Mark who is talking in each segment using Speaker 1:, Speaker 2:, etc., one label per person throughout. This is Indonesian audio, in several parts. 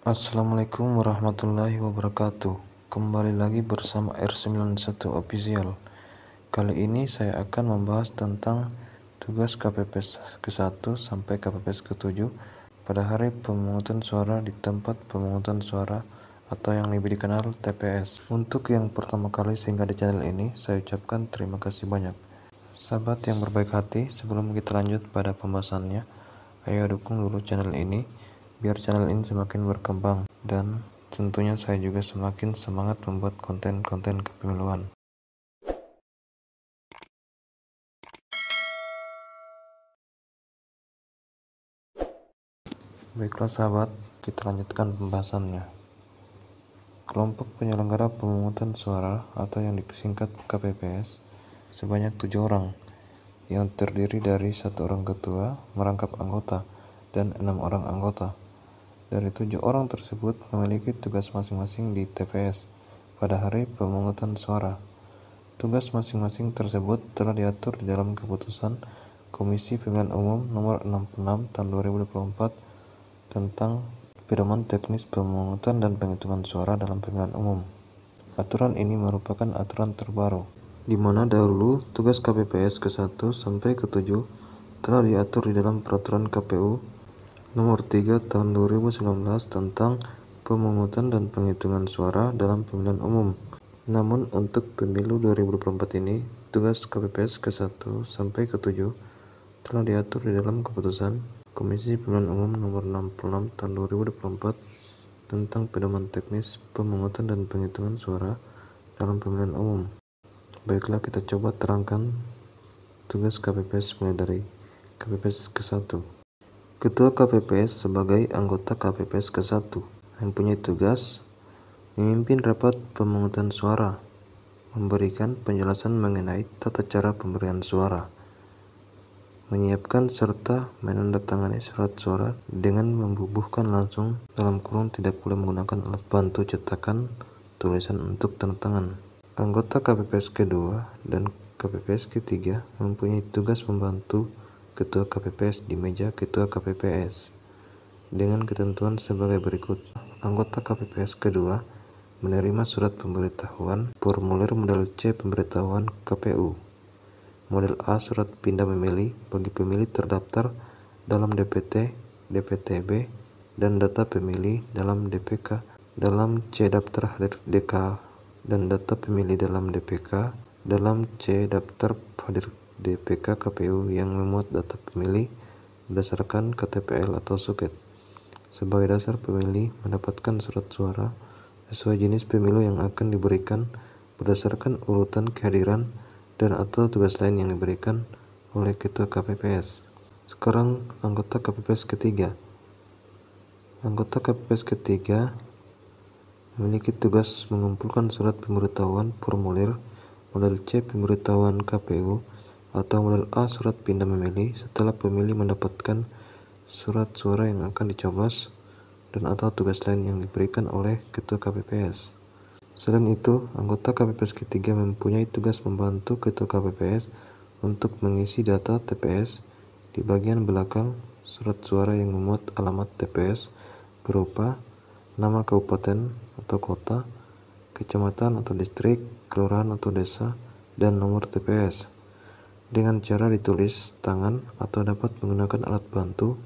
Speaker 1: Assalamualaikum warahmatullahi wabarakatuh Kembali lagi bersama R91 Official Kali ini saya akan membahas tentang tugas KPPS ke-1 sampai KPPS ke-7 pada hari pemungutan suara di tempat pemungutan suara atau yang lebih dikenal TPS Untuk yang pertama kali sehingga di channel ini saya ucapkan terima kasih banyak Sahabat yang berbaik hati sebelum kita lanjut pada pembahasannya Ayo dukung dulu channel ini biar channel ini semakin berkembang dan tentunya saya juga semakin semangat membuat konten-konten kepemiluan. Baiklah sahabat, kita lanjutkan pembahasannya. Kelompok penyelenggara pemungutan suara atau yang disingkat KPPS sebanyak tujuh orang yang terdiri dari satu orang ketua merangkap anggota dan enam orang anggota. Dari tujuh orang tersebut memiliki tugas masing-masing di TPS pada hari pemungutan suara. Tugas masing-masing tersebut telah diatur di dalam keputusan Komisi Pemilihan Umum Nomor 66 Tahun 2024 tentang pedoman teknis pemungutan dan penghitungan suara dalam pemilihan umum. Aturan ini merupakan aturan terbaru di mana dahulu tugas KPPS ke-1 sampai ke-7 telah diatur di dalam peraturan KPU Nomor 3 Tahun 2019 tentang pemungutan dan penghitungan suara dalam pemilihan umum. Namun untuk pemilu 2024 ini, tugas KPPS ke-1 sampai ke-7 telah diatur di dalam keputusan Komisi Pemilihan Umum nomor 66 tahun 2024 tentang pedoman teknis pemungutan dan penghitungan suara dalam pemilihan umum. Baiklah kita coba terangkan tugas KPPS mulai dari KPPS ke-1. Ketua KPPS sebagai anggota KPPS ke-1 yang punya tugas memimpin rapat pemungutan suara, memberikan penjelasan mengenai tata cara pemberian suara, menyiapkan serta menandatangani surat suara dengan membubuhkan langsung dalam kurung tidak boleh menggunakan alat bantu cetakan tulisan untuk tanda tangan. Anggota KPPS kedua dan KPPS ketiga mempunyai tugas membantu Ketua KPPS di meja Ketua KPPS dengan ketentuan sebagai berikut. Anggota KPPS kedua menerima surat pemberitahuan formulir model C pemberitahuan KPU. Model A surat pindah memilih bagi pemilih terdaftar dalam DPT, DPTB, dan data pemilih dalam DPK dalam C daftar DK dan data pemilih dalam DPK dalam C daftar hadir DPK KPU yang memuat data pemilih berdasarkan KTPL atau suket. Sebagai dasar pemilih mendapatkan surat suara sesuai jenis pemilu yang akan diberikan berdasarkan urutan kehadiran dan atau tugas lain yang diberikan oleh Ketua KPPS. Sekarang anggota KPPS ketiga. Anggota KPPS ketiga memiliki tugas mengumpulkan surat pemberitahuan formulir model C pemberitahuan KPU atau model A surat pindah memilih setelah pemilih mendapatkan surat suara yang akan dicoblos dan atau tugas lain yang diberikan oleh ketua KPPS. Selain itu, anggota KPPS ketiga mempunyai tugas membantu ketua KPPS untuk mengisi data TPS di bagian belakang surat suara yang memuat alamat TPS berupa nama kabupaten atau kota, kecamatan atau distrik, kelurahan atau desa, dan nomor TPS dengan cara ditulis tangan atau dapat menggunakan alat bantu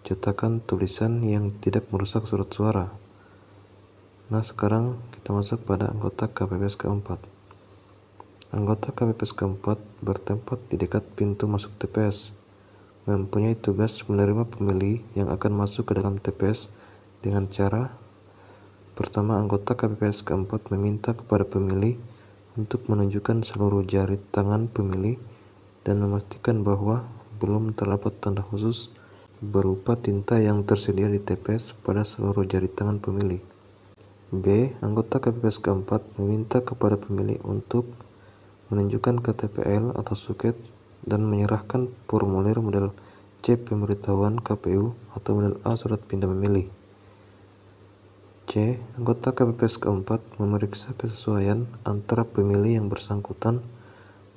Speaker 1: cetakan tulisan yang tidak merusak surat suara. Nah, sekarang kita masuk pada anggota KPPS keempat. Anggota KPPS keempat bertempat di dekat pintu masuk TPS, mempunyai tugas menerima pemilih yang akan masuk ke dalam TPS dengan cara pertama anggota KPPS keempat meminta kepada pemilih untuk menunjukkan seluruh jari tangan pemilih dan memastikan bahwa belum terdapat tanda khusus berupa tinta yang tersedia di TPS pada seluruh jari tangan pemilih. B. Anggota KPPS keempat meminta kepada pemilih untuk menunjukkan KTPL atau suket dan menyerahkan formulir model C pemberitahuan KPU atau model A surat pindah memilih. C. Anggota KPPS keempat memeriksa kesesuaian antara pemilih yang bersangkutan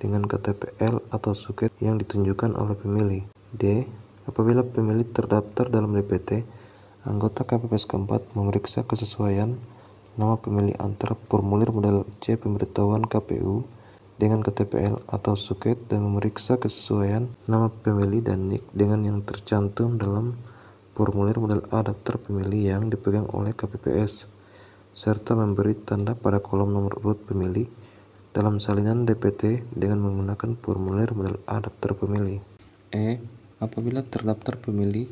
Speaker 1: dengan KTPL atau suket yang ditunjukkan oleh pemilih. D. Apabila pemilih terdaftar dalam DPT, anggota KPPS keempat memeriksa kesesuaian nama pemilih antara formulir model C pemberitahuan KPU dengan KTPL atau suket dan memeriksa kesesuaian nama pemilih dan NIK dengan yang tercantum dalam formulir model A daftar pemilih yang dipegang oleh KPPS serta memberi tanda pada kolom nomor urut pemilih dalam salinan DPT dengan menggunakan formulir model A daftar pemilih. E. Apabila terdaftar pemilih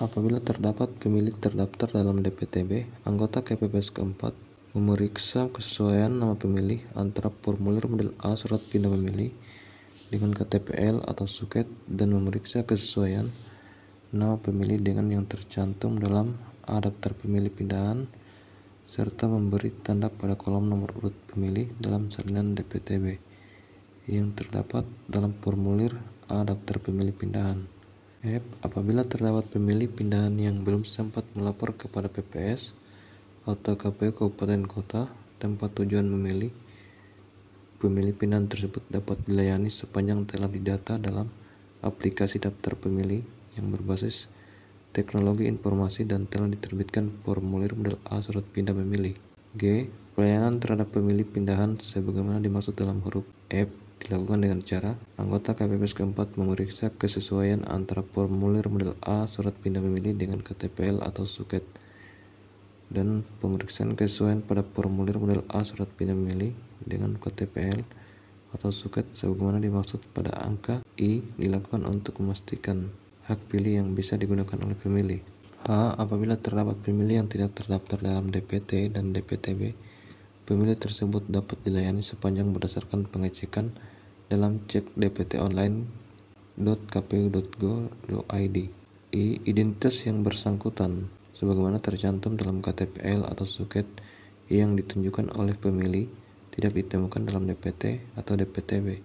Speaker 1: Apabila terdapat pemilih terdaftar dalam DPTB, anggota KPPS keempat memeriksa kesesuaian nama pemilih antara formulir model A surat pindah pemilih dengan KTPL atau suket dan memeriksa kesesuaian nama pemilih dengan yang tercantum dalam A pemilih pindahan serta memberi tanda pada kolom nomor urut pemilih dalam salinan DPTB yang terdapat dalam formulir A daftar pemilih pindahan. F. Apabila terdapat pemilih pindahan yang belum sempat melapor kepada PPS atau KPU Kabupaten Kota tempat tujuan memilih, pemilih pindahan tersebut dapat dilayani sepanjang telah didata dalam aplikasi daftar pemilih yang berbasis Teknologi Informasi dan telah diterbitkan formulir model A surat pindah memilih. G. Pelayanan terhadap pemilih pindahan sebagaimana dimaksud dalam huruf F dilakukan dengan cara anggota KPPS keempat memeriksa kesesuaian antara formulir model A surat pindah memilih dengan KTPL atau suket dan pemeriksaan kesesuaian pada formulir model A surat pindah memilih dengan KTPL atau suket sebagaimana dimaksud pada angka I dilakukan untuk memastikan hak pilih yang bisa digunakan oleh pemilih. H. Apabila terdapat pemilih yang tidak terdaftar dalam DPT dan DPTB, pemilih tersebut dapat dilayani sepanjang berdasarkan pengecekan dalam cek DPT online .kpu.go.id I. Identitas yang bersangkutan sebagaimana tercantum dalam KTPL atau suket yang ditunjukkan oleh pemilih tidak ditemukan dalam DPT atau DPTB.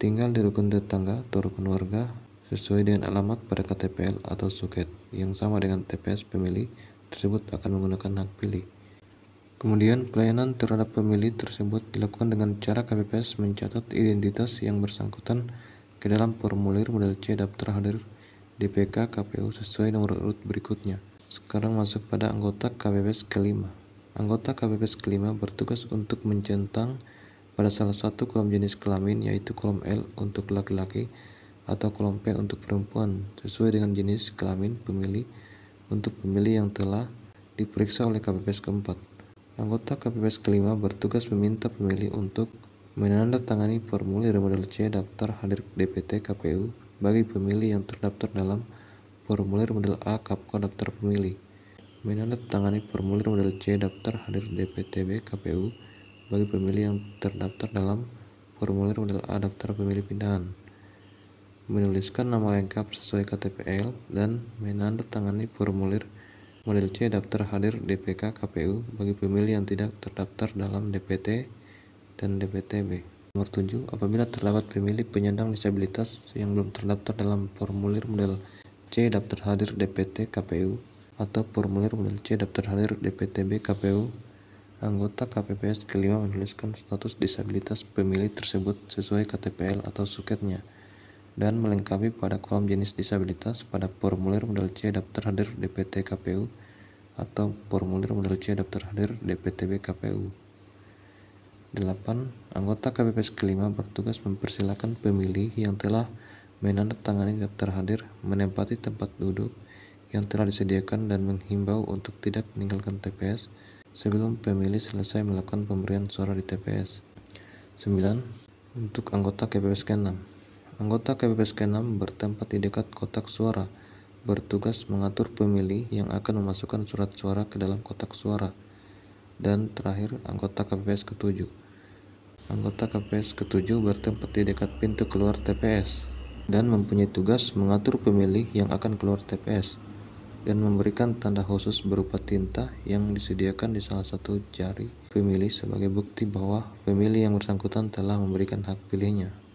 Speaker 1: Tinggal di rukun tetangga atau rukun warga sesuai dengan alamat pada KTPL atau suket yang sama dengan TPS pemilih tersebut akan menggunakan hak pilih. Kemudian, pelayanan terhadap pemilih tersebut dilakukan dengan cara KPPS mencatat identitas yang bersangkutan ke dalam formulir model C daftar hadir DPK KPU sesuai nomor urut berikutnya. Sekarang masuk pada anggota KPPS kelima. Anggota KPPS kelima bertugas untuk mencentang pada salah satu kolom jenis kelamin yaitu kolom L untuk laki-laki atau kelompok untuk perempuan sesuai dengan jenis kelamin pemilih untuk pemilih yang telah diperiksa oleh KPPS keempat. Anggota KPPS kelima bertugas meminta pemilih untuk menandatangani formulir model C daftar hadir DPT KPU bagi pemilih yang terdaftar dalam formulir model A KAPKO daftar pemilih menandatangani formulir model C daftar hadir DPTB KPU bagi pemilih yang terdaftar dalam formulir model A daftar pemilih pindahan menuliskan nama lengkap sesuai KTPL dan menandatangani formulir model C daftar hadir DPK KPU bagi pemilih yang tidak terdaftar dalam DPT dan DPTB. Nomor 7, apabila terdapat pemilih penyandang disabilitas yang belum terdaftar dalam formulir model C daftar hadir DPT KPU atau formulir model C daftar hadir DPTB KPU, anggota KPPS kelima menuliskan status disabilitas pemilih tersebut sesuai KTPL atau suketnya dan melengkapi pada kolom jenis disabilitas pada formulir model C daftar hadir DPT KPU atau formulir model C daftar hadir DPTB KPU. 8. Anggota KPPS kelima bertugas mempersilahkan pemilih yang telah menandatangani daftar hadir menempati tempat duduk yang telah disediakan dan menghimbau untuk tidak meninggalkan TPS sebelum pemilih selesai melakukan pemberian suara di TPS. 9. Untuk anggota KPPS ke Anggota KPPS ke-6 bertempat di dekat kotak suara, bertugas mengatur pemilih yang akan memasukkan surat suara ke dalam kotak suara. Dan terakhir, anggota KPPS ke-7. Anggota KPPS ke-7 bertempat di dekat pintu keluar TPS dan mempunyai tugas mengatur pemilih yang akan keluar TPS dan memberikan tanda khusus berupa tinta yang disediakan di salah satu jari pemilih sebagai bukti bahwa pemilih yang bersangkutan telah memberikan hak pilihnya.